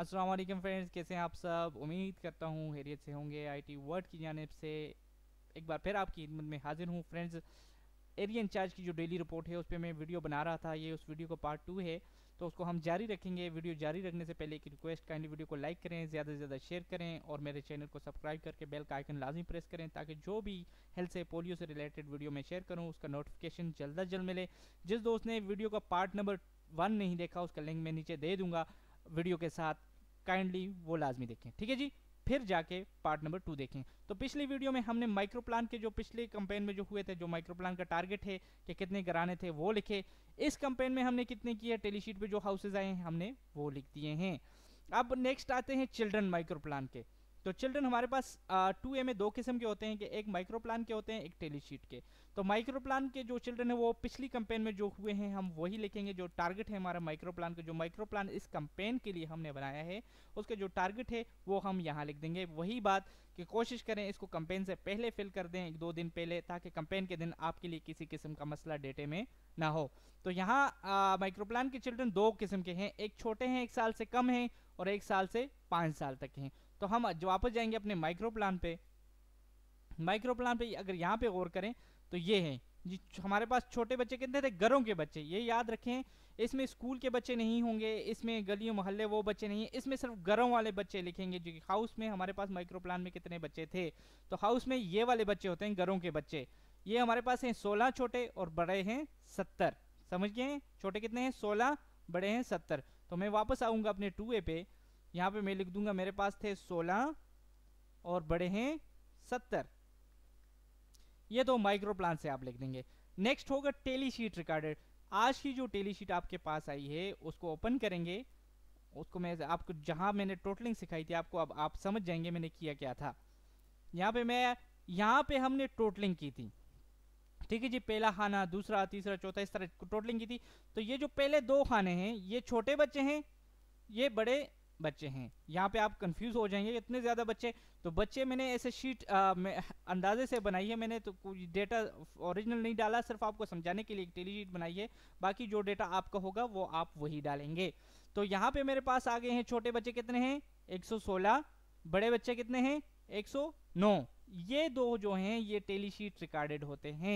Aslam friends कैसे हैं आप सब उम्मीद करता हूँ हैरियत से होंगे आईटी वर्ल्ड की जानब से एक बार फिर आपकी खिदमत में हाजिर हूँ फ्रेंड्स एरिया इंचार्ज की जो डेली रिपोर्ट है उस पर मैं वीडियो बना रहा था ये उस वीडियो का पार्ट टू है तो उसको हम जारी रखेंगे वीडियो जारी रखने से पहले एक रिक्वेस्ट काइंडली वीडियो को लाइक करें ज़्यादा से ज़्यादा शेयर करें और मेरे चैनल को सब्सक्राइब करके बेल का आइकन लाजमी प्रेस करें ताकि जो भी हेल्थ से पोलियो से रिलेटेड वीडियो मैं शेयर करूँ उसका नोटिफिकेशन जल्द अज जल्द मिले जिस दोस्त ने वीडियो का पार्ट नंबर वन नहीं देखा उसका लिंक मैं नीचे दे दूँगा वीडियो के साथ काइंडली वो लाजमी देखें ठीक है जी फिर जाके पार्ट नंबर टू देखें तो पिछली वीडियो में हमने माइक्रो प्लान के जो पिछले कंपेन में जो हुए थे जो माइक्रो प्लान का टारगेट है कि कितने कराने थे वो लिखे इस कंपेन में हमने कितने किए टेलीशीट पे जो हाउसेज आए हैं हमने वो लिख दिए हैं अब नेक्स्ट आते हैं चिल्ड्रन माइक्रो प्लान के तो चिल्ड्रन हमारे पास टू ए में दो किस्म के होते हैं कि एक माइक्रो प्लान के होते हैं एक टेलीशीट के तो माइक्रो प्लान के जो चिल्ड्रन है वो पिछली कंपेन में जो हुए हैं हम वही लिखेंगे जो टारगेट है हमारा माइक्रो प्लान का जो माइक्रो प्लान इस कंपेन के लिए हमने बनाया है उसका जो टारगेट है वो हम यहाँ लिख देंगे वही बात कि कोशिश करें इसको कंपेन से पहले फिल कर दें एक दो दिन पहले ताकि कंपेन के दिन आपके लिए किसी किस्म का मसला डेटे में ना हो तो यहाँ माइक्रोप्लान के चिल्ड्रन दो किस्म के हैं एक छोटे हैं एक साल से कम हैं और एक साल से पाँच साल तक हैं तो हम वापस जाएंगे अपने माइक्रो प्लान पे माइक्रो प्लान पे अगर यहाँ पे गौर करें तो ये है जी हमारे पास छोटे बच्चे कितने थे घरों के बच्चे ये याद रखें इसमें स्कूल के बच्चे नहीं होंगे इसमें गलियों मोहल्ले वो बच्चे नहीं है इसमें सिर्फ घरों वाले बच्चे लिखेंगे जो कि हाउस में हमारे पास माइक्रो प्लान में कितने बच्चे थे तो हाउस में ये वाले बच्चे होते हैं घरों के बच्चे ये हमारे पास हैं सोलह छोटे और बड़े हैं सत्तर समझ गए छोटे कितने हैं सोलह बड़े हैं सत्तर तो मैं वापस आऊँगा अपने टू पे यहाँ पे मैं लिख दूंगा मेरे पास थे सोलह और बड़े हैं सत्तर ये दो माइक्रो प्लान से आप लिख देंगे नेक्स्ट होगा टेली शीट रिकॉर्डेड आज की जो टेली शीट आपके पास आई है उसको ओपन करेंगे उसको मैं आपको जहाँ मैंने टोटलिंग सिखाई थी आपको अब आप समझ जाएंगे मैंने किया क्या था यहाँ पे मैं यहाँ पे हमने टोटलिंग की थी ठीक है जी पहला खाना दूसरा तीसरा चौथा इस तरह टोटलिंग की थी तो ये जो पहले दो खाने हैं ये छोटे बच्चे हैं ये बड़े बच्चे हैं यहाँ पे आप कंफ्यूज हो जाएंगे इतने ज़्यादा बच्चे तो बच्चे मैंने ऐसे शीट आ, अंदाजे से बनाई है मैंने तो कुछ डेटा ओरिजिनल नहीं डाला सिर्फ आपको समझाने के लिए एक टेली शीट बनाई है बाकी जो डेटा आपका होगा वो आप वही डालेंगे तो यहाँ पे मेरे पास आ गए हैं छोटे बच्चे कितने हैं एक बड़े बच्चे कितने हैं एक ये दो जो हैं ये टेली शीट रिकॉर्डेड होते हैं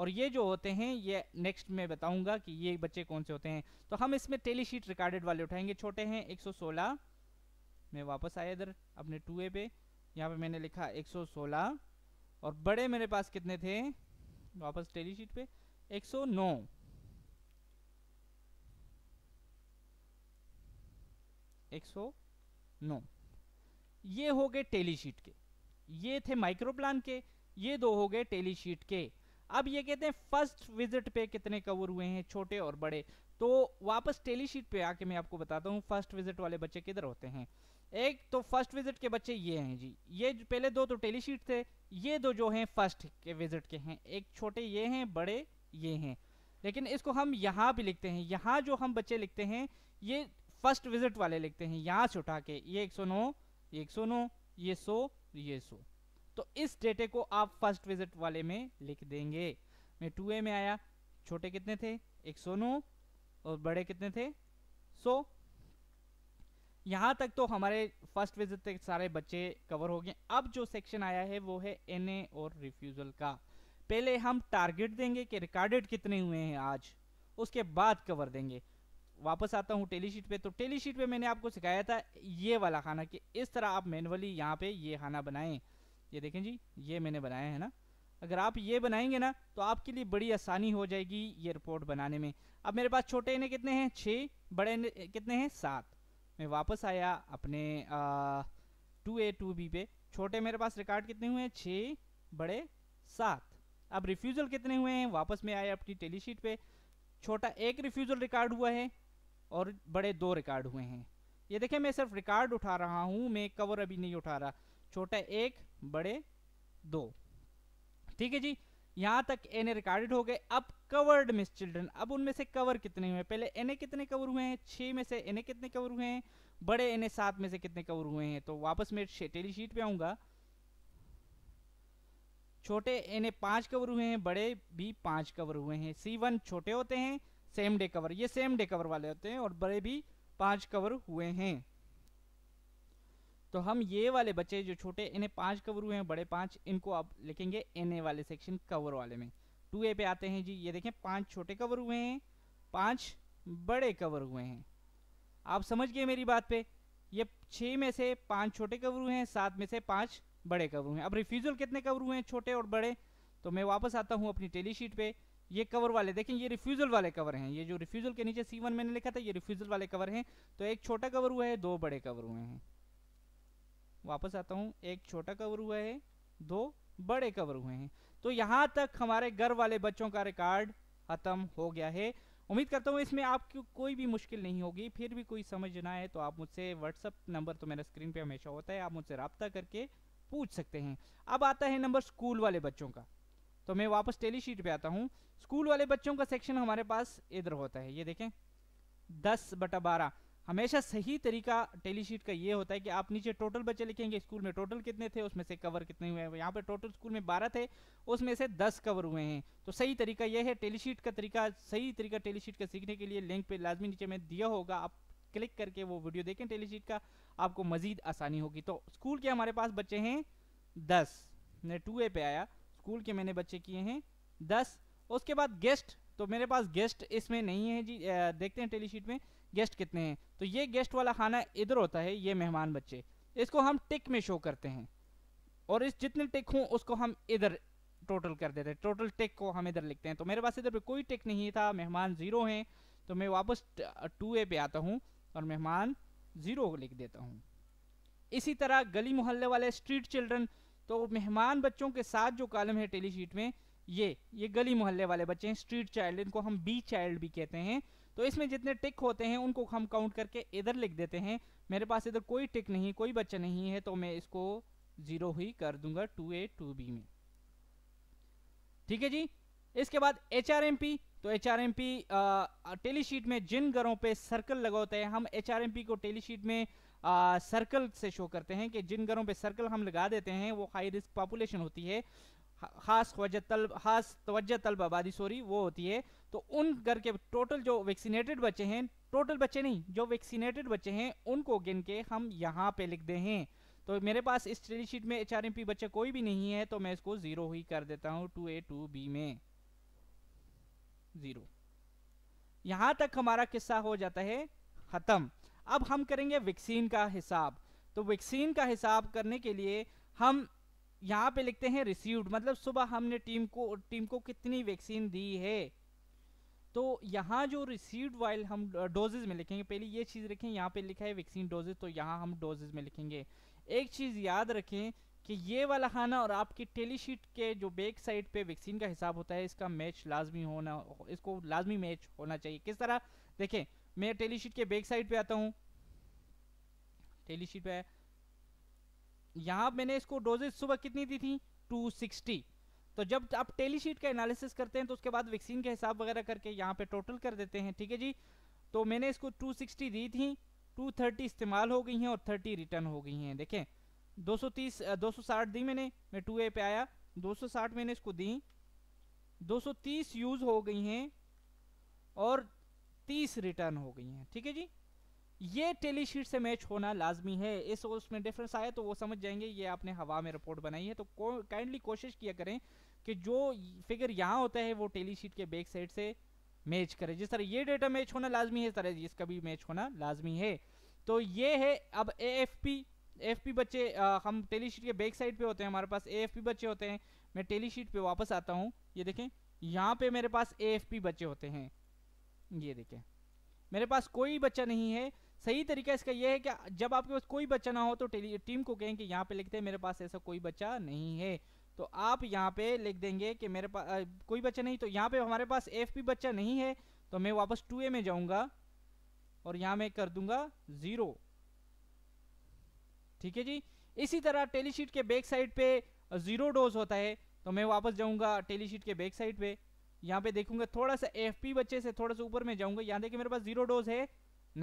और ये जो होते हैं ये नेक्स्ट में बताऊंगा कि ये बच्चे कौन से होते हैं तो हम इसमें टेलीशीट रिकॉर्डेड वाले उठाएंगे छोटे हैं 116 मैं वापस आया इधर अपने टू ए पे यहाँ पे मैंने लिखा 116 और बड़े मेरे पास कितने थे वापस टेली शीट पे 109 109 ये हो गए टेली शीट के ये थे माइक्रो प्लान के ये दो हो गए टेली शीट के अब ये कहते हैं फर्स्ट विजिट पे कितने कवर हुए हैं छोटे और बड़े तो वापस टेली शीट पे आके मैं आपको बताता हूँ फर्स्ट विजिट वाले बच्चे किधर होते हैं एक तो फर्स्ट विजिट के बच्चे ये हैं जी ये पहले दो तो टेली शीट थे ये दो जो हैं फर्स्ट के विजिट के हैं एक छोटे ये हैं बड़े ये हैं लेकिन इसको हम यहाँ भी लिखते हैं यहाँ जो हम बच्चे लिखते हैं ये फर्स्ट विजिट वाले लिखते हैं यहाँ से उठा के ये एक सौ एक ये नौ ये सौ ये सौ तो इस डेटे को आप फर्स्ट विजिट वाले में लिख देंगे मैं टू ए में आया छोटे कितने थे एक और बड़े कितने थे सो यहाँ तक तो हमारे फर्स्ट विजिट तक सारे बच्चे कवर हो गए अब जो सेक्शन आया है वो है एन और रिफ्यूज़ल का पहले हम टारगेट देंगे कि रिकॉर्डेड कितने हुए हैं आज उसके बाद कवर देंगे वापस आता हूँ टेलीशीट पे तो टेलीशीट पे मैंने आपको सिखाया था ये वाला खाना कि इस तरह आप मैनुअली यहाँ पे ये खाना बनाएं ये देखें जी ये मैंने बनाया है ना अगर आप ये बनाएंगे ना तो आपके लिए बड़ी आसानी हो जाएगी ये रिपोर्ट बनाने में अब मेरे पास छोटे इन्हें कितने हैं छः बड़े कितने हैं सात मैं वापस आया अपने टू ए टू बी पे छोटे मेरे पास रिकॉर्ड कितने हुए हैं छः बड़े सात अब रिफ्यूज़ल कितने हुए हैं वापस में आया अपनी टेलीशीट पर छोटा एक रिफ्यूज़ल रिकॉर्ड हुआ है और बड़े दो रिकॉर्ड हुए हैं ये देखें मैं सिर्फ रिकॉर्ड उठा रहा हूँ मैं कवर अभी नहीं उठा रहा छोटा एक बड़े दो ठीक है जी यहाँ तक एन ए रिकॉर्डेड हो गए अब कवर्ड मिस चिल्ड्रन अब उनमें से कवर कितने हुए पहले एन ए कितने कवर हुए हैं छः में से एन ए कितने कवर हुए हैं बड़े एन ए सात में से कितने कवर हुए हैं तो वापस मैं टेली शीट पे आऊँगा छोटे एन ए पाँच कवर हुए हैं बड़े भी पाँच कवर हुए हैं सी वन छोटे होते हैं सेम डे कवर ये सेम डे कवर वाले होते हैं और बड़े भी पाँच कवर हुए हैं तो हम ये वाले बच्चे जो छोटे इन्हें पाँच कवर हुए हैं बड़े पाँच इनको आप लिखेंगे एन ए वाले सेक्शन कवर वाले में टू ए पे आते हैं जी ये देखें पाँच छोटे कवर हुए हैं पाँच बड़े कवर हुए हैं आप समझ गए मेरी बात पे ये छः में से पाँच छोटे कवर हुए हैं सात में से पाँच बड़े कवर हुए हैं अब रिफ्यूज़ल कितने कवर हुए हैं छोटे और बड़े तो मैं वापस आता हूँ अपनी टेली शीट पे ये कवर वाले देखें ये रिफ्यूज़ल वाले कवर हैं ये जो रिफ्यूज़ल के नीचे सी वन मैंने लिखा था ये रिफ्यूज़ल वाले कवर हैं तो एक छोटा कवर हुआ है दो बड़े कवर हुए हैं वापस आता हूँ एक छोटा कवर हुआ है दो बड़े कवर हुए हैं तो यहाँ तक हमारे घर वाले बच्चों का रिकॉर्ड ख़त्म हो गया है उम्मीद करता हूँ इसमें आपको कोई भी मुश्किल नहीं होगी फिर भी कोई समझ ना आए तो आप मुझसे व्हाट्सअप नंबर तो मेरा स्क्रीन पे हमेशा होता है आप मुझसे रबता करके पूछ सकते हैं अब आता है नंबर स्कूल वाले बच्चों का तो मैं वापस टेली शीट पर आता हूँ स्कूल वाले बच्चों का सेक्शन हमारे पास इधर होता है ये देखें दस बटा बारह हमेशा सही तरीका टेलीशीट का ये होता है कि आप नीचे टोटल बच्चे लिखेंगे स्कूल में टोटल कितने थे उसमें से कवर कितने हुए हैं यहाँ पे टोटल स्कूल में बारह थे उसमें से दस कवर हुए हैं तो सही तरीका ये है टेलीशीट का तरीका सही तरीका टेलीशीट का सीखने के लिए लिंक पे लाजमी नीचे में दिया होगा आप क्लिक करके वो वीडियो देखें टेलीशीट का आपको मजीद आसानी होगी तो स्कूल के हमारे पास बच्चे हैं दस ने टू ए पे आया स्कूल के मैंने बच्चे किए हैं दस उसके बाद गेस्ट तो मेरे पास गेस्ट इसमें नहीं है जी देखते हैं टेलीशीट में गेस्ट कितने हैं तो ये गेस्ट वाला खाना इधर होता है ये मेहमान बच्चे इसको हम टिक में शो करते हैं और इस जितने टिक हों उसको हम इधर टोटल कर देते हैं टोटल टिक को हम इधर लिखते हैं तो मेरे पास इधर पे कोई टिक नहीं था मेहमान ज़ीरो हैं तो मैं वापस टू ए पे आता हूँ और मेहमान ज़ीरो लिख देता हूँ इसी तरह गली मोहल्ले वाले स्ट्रीट चिल्ड्रन तो मेहमान बच्चों के साथ जो कॉलम है टेली शीट में ये ये गली मोहल्ले वाले बच्चे हैं स्ट्रीट चाइल्ड इनको हम बी चाइल्ड भी कहते हैं तो इसमें जितने टिक होते हैं उनको हम काउंट करके इधर लिख देते हैं मेरे पास इधर कोई टिक नहीं कोई बच्चा नहीं है तो मैं इसको ज़ीरो ही कर दूंगा टू ए टू बी में ठीक है जी इसके बाद एच आर एम पी तो H R M P tally sheet में जिन घरों पे सर्कल लगा होता है हम एच आर एम पी को टेलीशीट में सर्कल से शो करते हैं कि जिन घरों पे सर्कल हम लगा देते हैं वो हाई रिस्क पॉपुलेशन होती है खास तलब खास तवज्जह तलब आबादी सॉरी वो होती है तो उन घर के टोटल जो वैक्सीनेटेड बच्चे हैं टोटल बच्चे नहीं जो वैक्सीनेटेड बच्चे हैं उनको गिन के हम यहाँ पे लिख दे हैं तो मेरे पास इस स्टडी शीट में एच आर एम पी बच्चे कोई भी नहीं है तो मैं इसको ज़ीरो ही कर देता हूँ टू ए टू बी में ज़ीरो यहाँ तक हमारा किस्सा हो जाता है ख़त्म अब हम करेंगे वैक्सीन का हिसाब तो वैक्सीन का हिसाब करने के लिए हम यहाँ पे लिखते हैं रिसीव्ड मतलब सुबह हमने टीम को टीम को कितनी वैक्सीन दी है तो यहाँ जो रिसीव्ड वाइल हम डोजेज uh, में लिखेंगे पहले ये चीज़ रखें यहाँ पे लिखा है वैक्सीन डोजेज तो यहाँ हम डोजेज में लिखेंगे एक चीज़ याद रखें कि ये वाला खाना और आपकी टेलीशीट के जो बैक साइड पे वैक्सीन का हिसाब होता है इसका मैच लाजमी होना इसको लाजमी मैच होना चाहिए किस तरह देखें मैं टेलीशीट के बैक साइड पे आता हूँ टेलीशीट पे आया यहाँ मैंने इसको डोजेज सुबह कितनी दी थी 260 तो जब आप टेलीशीट का एनालिसिस करते हैं तो उसके बाद वैक्सीन के हिसाब वगैरह करके यहाँ पे टोटल कर देते हैं ठीक है जी तो मैंने इसको 260 दी थी 230 इस्तेमाल हो गई हैं और 30 रिटर्न हो गई हैं देखें 230 260 दी मैंने मैं टू ए पे आया साठ मैंने इसको दी तीस यूज़ हो गई हैं और तीस रिटर्न हो गई हैं ठीक है जी ये टेलीशीट से मैच होना लाजमी है इस उसमें डिफरेंस आया तो वो समझ जाएंगे ये आपने हवा में रिपोर्ट बनाई है तो काइंडली कोशिश किया करें कि जो फिगर यहाँ होता है वो टेलीशीट के बैक साइड से मैच करे जिस तरह ये डेटा मैच होना लाजमी है इस तरह इसका भी मैच होना लाजमी है तो ये है अब A F P F P बच्चे आ, हम टेलीशीट के बैक साइड पे होते हैं हमारे पास ए एफ पी बच्चे होते हैं मैं टेलीशीट पे वापस आता हूँ ये देखें यहाँ पे मेरे पास ए एफ पी बच्चे होते हैं ये देखें मेरे पास कोई बच्चा नहीं है सही तरीका इसका यह है कि जब आपके पास कोई बच्चा ना हो तो टीम को कहें कि यहाँ पे लिखते हैं मेरे पास ऐसा कोई बच्चा नहीं है तो आप यहाँ पे लिख देंगे कि मेरे पास कोई बच्चा नहीं तो यहाँ पे हमारे पास एफ भी बच्चा नहीं है तो मैं वापस टू ए में जाऊंगा और यहाँ मैं कर दूंगा ज़ीरो ठीक है जी इसी तरह टेलीशीट के बैक साइड पे ज़ीरो डोज होता है तो मैं वापस जाऊंगा टेलीशीट के बैक साइड पे यहाँ पे देखूंगा थोड़ा सा एफ बच्चे से थोड़ा सा ऊपर में जाऊंगा यहाँ देखिए मेरे पास ज़ीरो डोज है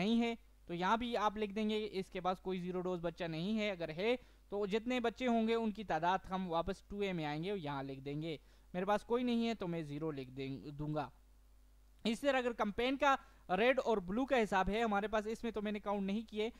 नहीं है तो यहाँ भी आप लिख देंगे इसके पास कोई जीरो डोज बच्चा नहीं है अगर है तो जितने बच्चे होंगे उनकी तादाद हम वापस टू ए में आएंगे यहाँ लिख देंगे मेरे पास कोई नहीं है तो मैं ज़ीरो लिख दूंगा इस तरह अगर कंपेन का रेड और ब्लू का हिसाब है हमारे पास इसमें तो मैंने काउंट नहीं किए